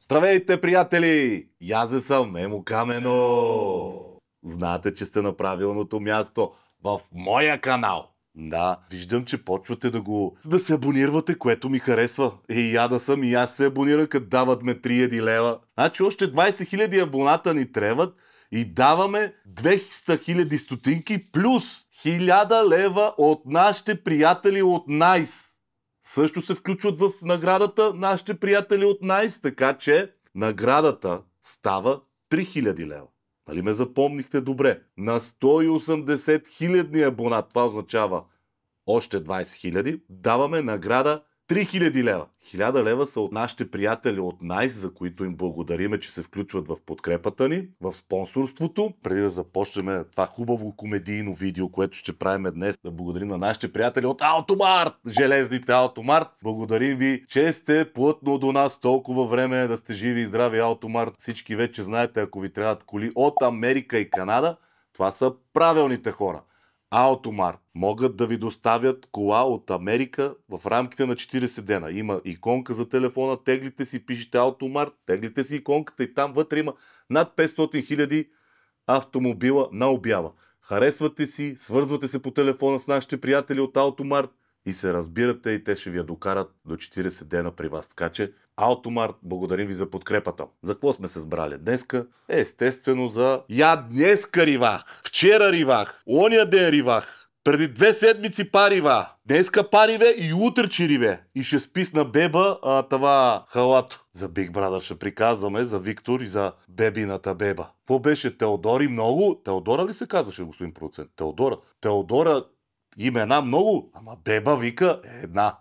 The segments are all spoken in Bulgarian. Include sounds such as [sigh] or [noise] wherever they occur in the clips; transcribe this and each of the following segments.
Здравейте, приятели! Язе аз съм Емо Камено! Знаете, че сте на правилното място в моя канал. Да, виждам, че почвате да го... да се абонирате, което ми харесва. И я да съм и аз се абонира, като дават ме 3000 лева. Значи още 20 000 абоната ни трябват и даваме 200 000 стотинки плюс 1000 лева от нашите приятели от Найс. Nice също се включват в наградата нашите приятели от Найс, така че наградата става 3000 лева. Нали ме запомнихте добре? На 180 000 абонат, това означава още 20 хиляди, даваме награда 3000 лева. 1000 лева са от нашите приятели от Найс, nice, за които им благодариме, че се включват в подкрепата ни, в спонсорството. Преди да започнем това хубаво комедийно видео, което ще правим днес, да благодарим на нашите приятели от Аутомарт, железните Аутомарт. Благодарим ви, че сте плътно до нас толкова време, да сте живи и здрави Аутомарт. Всички вече знаете, ако ви трябват коли от Америка и Канада, това са правилните хора. Аутомарт могат да ви доставят кола от Америка в рамките на 40 дена. Има иконка за телефона, теглите си, пишете Аутомарт, теглите си иконката и там вътре има над 500 хиляди автомобила на обява. Харесвате си, свързвате се по телефона с нашите приятели от Аутомарт – и се разбирате и те ще ви я докарат до 40 дена при вас. Така че, Аутомарт, благодарим ви за подкрепата. За какво сме се сбрали днеска? Е, естествено за... Я днеска ривах! Вчера ривах! Ония ден Ривах. Преди две седмици парива! Днеска париве и утре чириве. И ще списна беба а, това халато. За Биг Брадър ще приказваме, за Виктор и за бебината беба. Какво беше Теодори много? Теодора ли се казваше, господин процент? Теодора. Теодора Имена много, ама беба вика е една.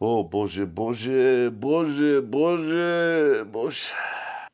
О, Боже, Боже, Боже, Боже, Боже.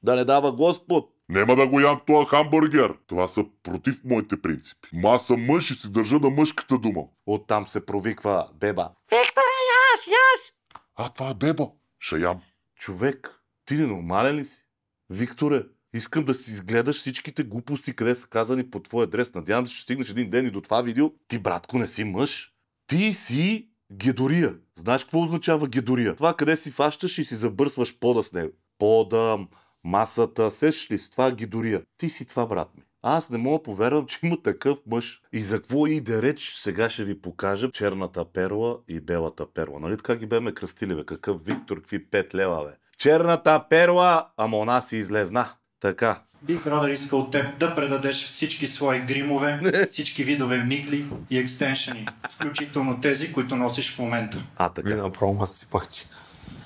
Да не дава Господ. Нема да го ям това хамбургер. Това са против моите принципи. Ма аз съм мъж и си държа на мъжката дума. Оттам се провиква Беба. Викторе, яш, яш! А това е Беба. Шаям. Човек, ти ненормален ли си? Викторе, Искам да си изгледаш всичките глупости, къде са казани по твой адрес. Надявам се, че стигнеш един ден и до това видео. Ти, братко, не си мъж. Ти си гедория. Знаеш какво означава гедория? Това къде си фащаш и си забърсваш пода с него. Пода, масата, сеш ли си? Това е гедория. Ти си това, брат ми. Аз не мога повярвам, че има такъв мъж. И за какво и да реч, сега ще ви покажа черната перла и белата перла. Нали така ги беме кръстили, бе? Какъв Виктор, какви 5 лева, бе? Черната перла, ама она си излезна. Така. Бих рада искал от теб да предадеш всички свои гримове, [laughs] всички видове мигли и екстеншени, включително тези, които носиш в момента. А, така. Вина промо си пъти.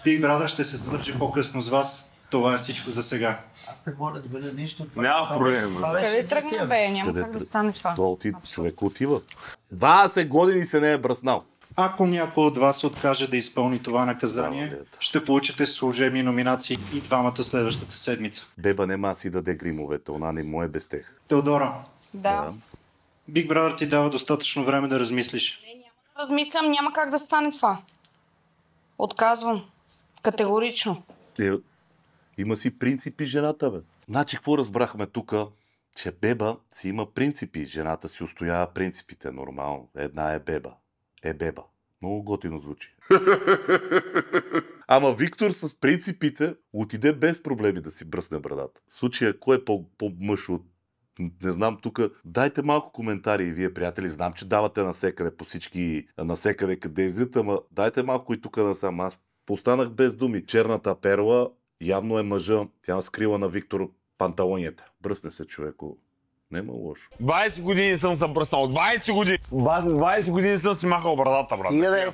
Бих Радър ще се свържи по-късно с вас. Това е всичко за сега. Аз не мога да бъде нищо. Няма проблем. Къде тръгна бе? Няма как да стане това. То отива, човек отива. 20 години се не е браснал. Ако някой от вас откаже да изпълни това наказание, ще получите служебни номинации и двамата следващата седмица. Беба нема си даде гримовете, она не му е без тех. Теодора. Да. Биг Брадър ти дава достатъчно време да размислиш. Не, няма да размислям, няма как да стане това. Отказвам. Категорично. Е, има си принципи жената, бе. Значи, какво разбрахме тук? Че беба си има принципи. Жената си устоява принципите. Нормално. Една е беба. Е, беба, Много готино звучи. Ама Виктор с принципите отиде без проблеми да си бръсне брадата. В случая, кой е по-мъж от не знам тук. Дайте малко коментари и вие, приятели. Знам, че давате насекъде по всички, насекъде къде излизате, ама дайте малко и тук сам Аз постанах без думи. Черната перла явно е мъжа. Тя скрила на Виктор панталонията. Бръсне се, човеко. Нема лошо. 20 години съм се бръснал. 20 години! 20 години съм си махал брадата, брат. Не, не.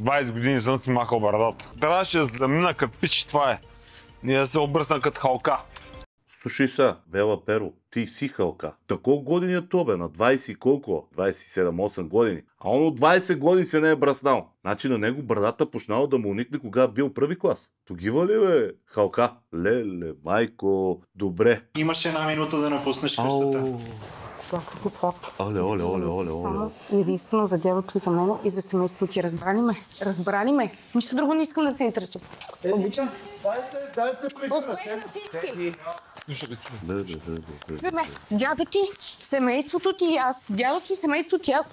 20 години съм си махал брадата. Трябваше да замина като пич, това е. Ние да се обръсна като халка. Слушай са, Вела Перо, ти си Халка. Та колко години е то бе? На 20 колко? 27-8 години. А он от 20 години се не е браснал. Значи на него брадата почнала да му уникне кога бил първи клас. Тогива ли бе, халка? Леле, майко, добре. Имаш една минута да напуснеш къщата. Ау плаках от Оле, оле, оле, оле, оле. Единствено за дядото за мен и за семейството ти. Разбрали ме? Разбрали ме? Нищо друго не искам да те интересувам. Обичам. Дайте, дайте прекратете. всички. Слушай, слушай. Да, да, да, да, да. Дядо ти, семейството ти и аз. Дядо ти, семейството ти и аз.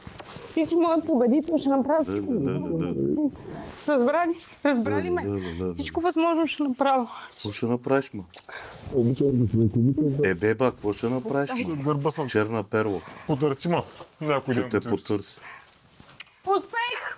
Ти си моят победител, ще направя всичко. Да, да, Разбрали? Разбрали ме? Всичко възможно ще направя. Какво ще направиш, ма? Обичам да сме какво ще направиш? Е, гърба съм. Черна перла. Потърси ма. Някой ден. Ще те потърси. Успех!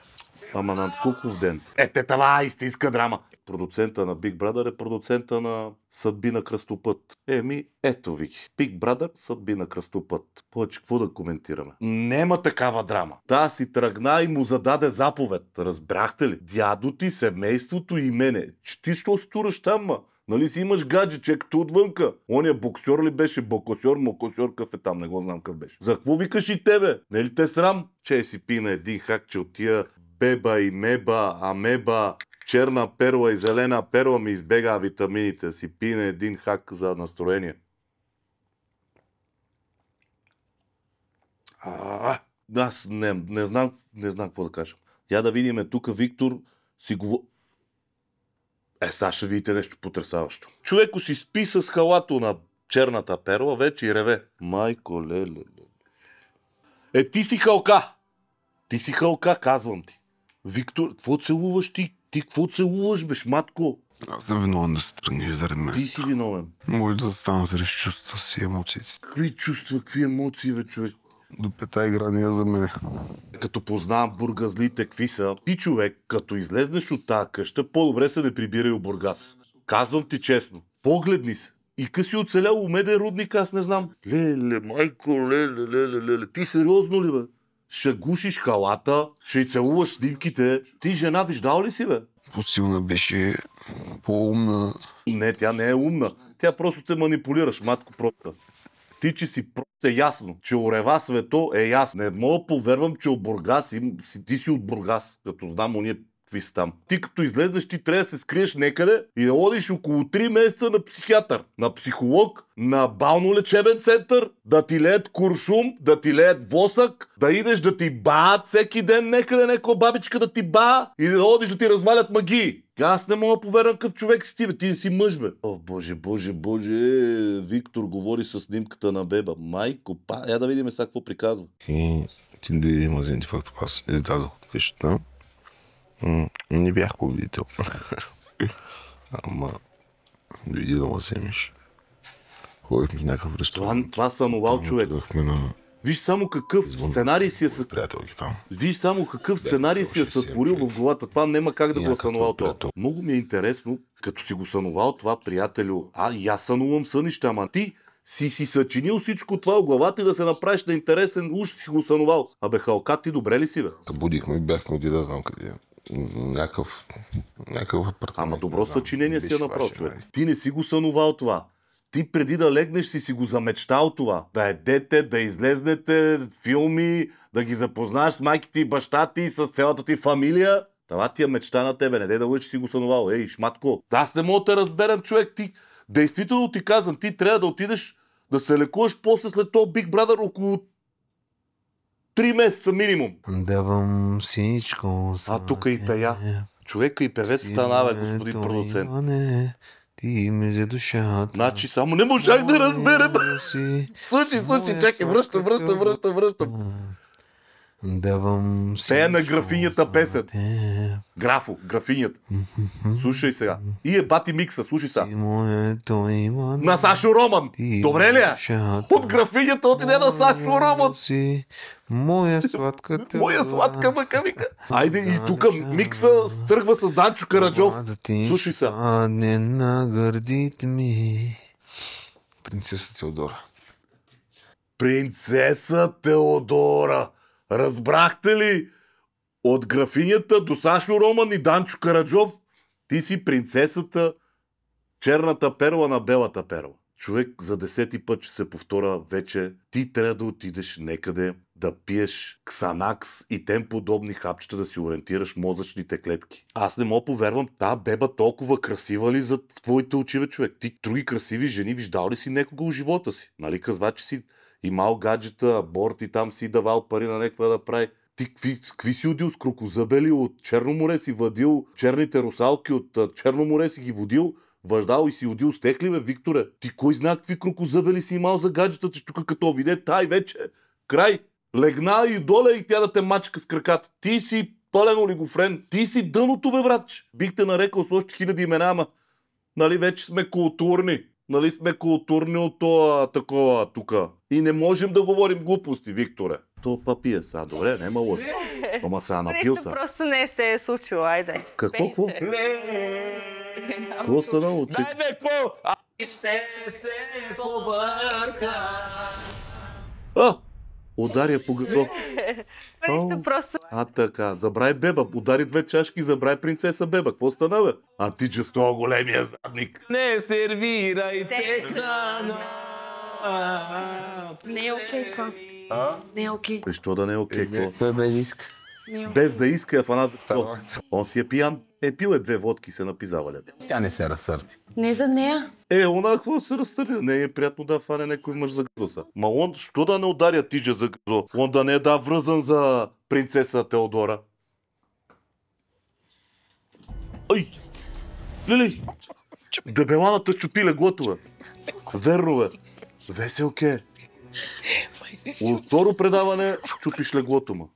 Ама на Куков ден. Е, те това е истинска драма. Продуцента на Big Brother е продуцента на Съдби на кръстопът. Еми, ето ви. Big Brother, Съдби на кръстопът. Повече какво да коментираме? Нема такава драма. Та си тръгна и му зададе заповед. Разбрахте ли? Дядо ти, семейството и мене. Че ти що стураш там, ма? Нали си имаш гаджече, като отвънка. Оня боксер ли беше? Бокосьор, мокосьор, кафе е там? Не го знам какъв беше. За какво викаш и тебе? Не ли те е срам? Че си пи на един хак, че от тия беба и меба, а Меба, черна перла и зелена перла ми избега витамините. Си пи на един хак за настроение. А, аз не, не, знам, не знам какво да кажа. Я да видим тук, Виктор си говори е, сега ще видите нещо потрясаващо. Човеко си спи с халато на черната перла вече и реве. Майко, леле, леле. Е, ти си халка! Ти си халка, казвам ти. Виктор, какво целуваш ти? Ти какво целуваш, беш, матко? Аз съм виновен да се тръгнеш заради мен. Ти си виновен. Може да стана заради чувства си, емоциите. Какви чувства, какви емоции, бе, човек? До пета игра не е за мен. Като познавам бургазлите какви са, ти човек, като излезнеш от тази къща, по-добре се не прибирай у Бургас. Казвам ти честно, погледни се. И къси оцелял умеден рудник, аз не знам. Леле, майко, леле, леле, леле. Ти сериозно ли, бе? Ще гушиш халата, ще й целуваш снимките. Ти жена виждал ли си, бе? По-силна беше, по-умна. Не, тя не е умна. Тя просто те манипулираш, матко просто. Ти, че си просто е ясно, че Орева Свето е ясно. Не мога да повервам, че от Бургас, и, ти си от Бургас, като знам уния какви си там. Ти като излезеш, ти трябва да се скриеш некъде и да ходиш около 3 месеца на психиатър, на психолог, на бално лечебен център, да ти леят куршум, да ти леят восък, да идеш да ти баат всеки ден некъде, някоя бабичка да ти ба и да ходиш да ти развалят магии. Аз не мога да повярвам какъв човек си ти, бе. Ти си мъж, бе. О, боже, боже, боже. Виктор говори с снимката на беба. Майко, па, я да видим сега какво приказва. И ти да видим ти факт, аз издадох от къщата. Не бях победител. [laughs] Ама, дойди да ме вземеш. Ходихме в някакъв ресторант. Това, това съм овал човек. Ходихме на Виж само какъв Извън, сценарий си е сътворил. Виж само какъв сценарий е си е сътворил в главата. Това няма как да го сънувал това. Много ми е интересно, като си го съновал това, приятелю. А, и аз сънувам сънища, ама ти си си съчинил всичко това в главата и да се направиш на интересен, уж си го сънувал. Абе, Халка, ти добре ли си, бе? Събудихме и бяхме ти да знам къде някакъв, някакъв апартамент. Ама добро съчинение си е направил. Нали? Ти не си го съновал това ти преди да легнеш си си го замечтал това. Да едете, да излезнете, филми, да ги запознаеш с майките и баща ти, с цялата ти фамилия. Това ти е мечта на тебе, не дай да лъжи, че си го сънувал. Ей, шматко. Аз не мога да те разберем, човек. Ти, действително ти казвам, ти трябва да отидеш да се лекуваш после след това Big Brother около 3 месеца минимум. Давам всичко. А тук и пея. Човека и певец стана, бе, господин продуцент. Ти ми взе душата. Значи само не можах да разберем. Слушай, слушай, чакай, връщам, връщам, връщам, връщам. Давам си... Пея на графинята песен. Графо, графинята. Слушай сега. И е бати микса, слушай сега. На Сашо Роман. Добре ли е? От графинята отиде на Сашо Роман. Моя сладка те [laughs] Моя сладка макавика. Айде и тук микса тръгва с Данчо Караджов. Слушай сега. А не на гърдите ми. Принцеса Теодора. Принцеса Теодора. Разбрахте ли? От графинята до Сашо Роман и Данчо Караджов ти си принцесата, черната перла на белата перла. Човек за десети път ще се повтора вече. Ти трябва да отидеш некъде да пиеш ксанакс и тем подобни хапчета да си ориентираш мозъчните клетки. Аз не мога повервам. та беба толкова красива ли за твоите очи, човек? Ти други красиви жени виждал ли си някога в живота си? Нали казва, че си и мал гаджета, аборт и там си давал пари на някаква да прави. Ти какви, си удил с крокозъбели от Черно море си въдил, черните русалки от Черно море си ги водил, въждал и си удил с техли, бе, Викторе. Ти кой знае какви крокозъбели си имал за гаджетата, че тук като виде, тай вече, край, легна и доле и тя да те мачка с краката. Ти си пълен олигофрен, ти си дъното, бе, братче. Бих те нарекал с още хиляди имена, ама нали вече сме културни нали сме културни от това такова тука. И не можем да говорим глупости, Викторе. То папия сега, добре, няма лошо. Ама сега напил са. Нещо просто не се е случило, айде. Какво, какво? Какво стана очи? Дай бе, какво? Ще се побърка. А, Ударя по гърло. [laughs] просто. А така, забрай беба, удари две чашки, забрай принцеса беба. Какво стана, бе? А ти че сто големия задник. Не сервирайте храна. Не е окей това. Не е окей. Защо е, да не е окей? Е, той без иска. Е без да иска Афанас. Он си е пиян. Е пил е две водки, се напизавалят. Тя не се разсърти. Не за нея. Е, она какво се разтърне? Не е приятно да фане някой мъж за гъзоса. Ма он, що да не ударя тиджа за гъзо? Он да не е да връзан за принцеса Теодора. Ай! Лили! Дебеланата чупиля готова. Верно бе. Веселке. От второ предаване чупиш леглото му.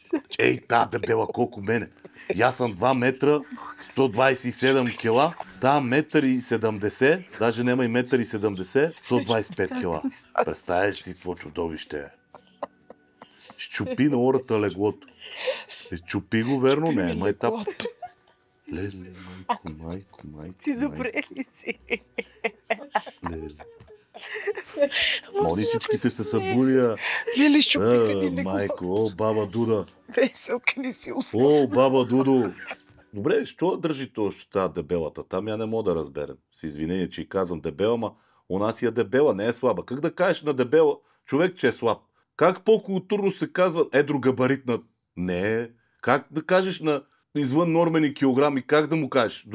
[laughs] Ей, та дебела колко мене. И аз съм 2 метра, 127 кила, та метър и 70, даже няма и метър и 70, 125 кила. Представяш си какво чудовище е. Щупи на ората леглото. Е, чупи го, верно, не, ама е, етап. Леле, майко, майко, майко. Ти добре ли си? Леле. [laughs] Моли всичките се събуря. Лили щупиха е, ни Майко, о, баба Дуда. Веселка ни си усна. О, баба Дудо. Добре, що държи още тази дебелата? Там я не мога да разберем. С извинение, че и казвам дебела, ма у нас е дебела, не е слаба. Как да кажеш на дебела човек, че е слаб? Как по-културно се казва едрогабаритна? Не е. Как да кажеш на извън нормени килограми, как да му кажеш?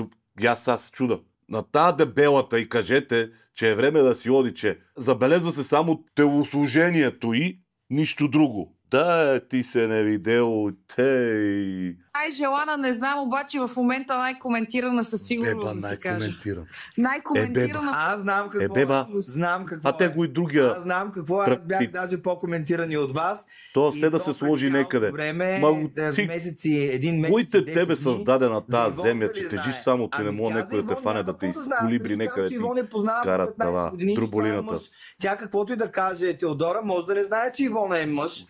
Аз аз чуда на тая дебелата и кажете, че е време да си оди, че забелезва се само телосложението и нищо друго. Да, ти се не видел, тей. Ай, желана, не знам, обаче в момента най-коментирана със сигурност. Еба, да най-коментирана. Най-коментирана. Е, Аз знам какво е. Беба. Е знам какво а те е. го и другия. Аз знам какво е. Аз бях даже по-коментирани от вас. То се да се сложи некъде. Време, Малко, е, ти... месеци, един месец. Кой ами те тебе създаде на тази земя, че тежиш само ти не мога някой да те фане да те изколибри нали, някъде. Ти скарат това, труболината. Тя каквото и да каже Теодора, може да не знае, че Ивона е мъж.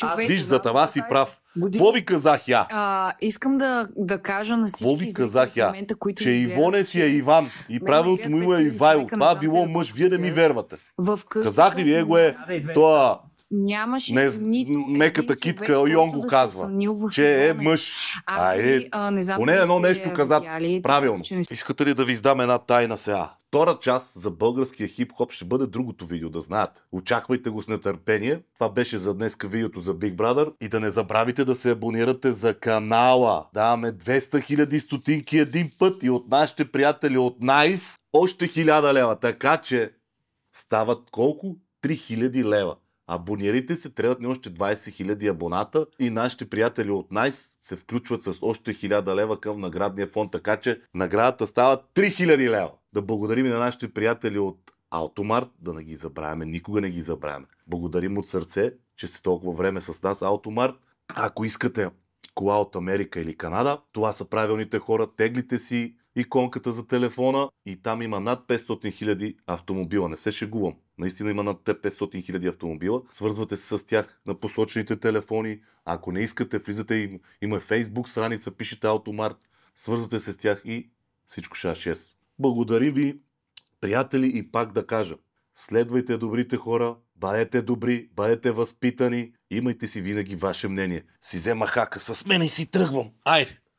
Човек, Виж, за това си прав. Какво ви казах я? А, искам да, да кажа на всички ви казах я? Момента, които че Ивоне си е Иван и правилното му има е Ивайло. Това било мъж, вие не ми вервате. Казах ли ви, го е това нямаше не, нито меката китка Йон го да казва, че е мъж. А, а е, а, не знам, поне едно нещо каза видяли, правилно. Че... Искате ли да ви издам една тайна сега? Втора част за българския хип-хоп ще бъде другото видео, да знаете. Очаквайте го с нетърпение. Това беше за днес видеото за Big Brother. И да не забравите да се абонирате за канала. Даваме 200 000 стотинки един път и от нашите приятели от Nice още 1000 лева. Така че стават колко? 3000 лева. Абонирайте се, трябват ни още 20 000 абоната и нашите приятели от Найс се включват с още 1000 лева към наградния фонд, така че наградата става 3000 лева. Да благодарим на нашите приятели от AutoMart да не ги забравяме, никога не ги забравяме. Благодарим от сърце, че сте толкова време с нас, Аутомарт. Ако искате кола от Америка или Канада, това са правилните хора, теглите си иконката за телефона и там има над 500 000 автомобила. Не се шегувам. Наистина има над 500 хиляди автомобила. Свързвате се с тях на посочените телефони. Ако не искате, влизате им. Има Facebook страница, пишете Automart, Свързвате се с тях и всичко ще 6. Е Благодари ви, приятели, и пак да кажа. Следвайте добрите хора, бъдете добри, бъдете възпитани, имайте си винаги ваше мнение. Си взема хака с мен и си тръгвам. Айде!